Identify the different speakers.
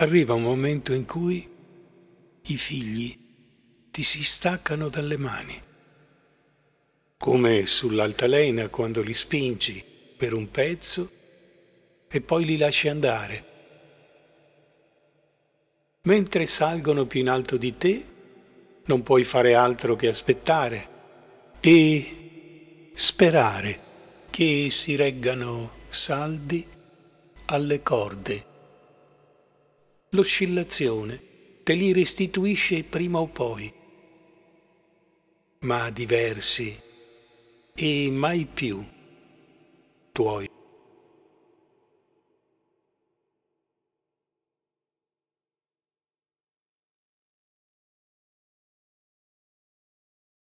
Speaker 1: arriva un momento in cui
Speaker 2: i figli ti si staccano dalle mani, come sull'altalena quando li spingi per un pezzo e poi li lasci andare. Mentre salgono più in alto di te, non puoi fare altro che aspettare e sperare che si reggano saldi alle corde l'oscillazione te li restituisce prima o poi, ma diversi e mai più tuoi.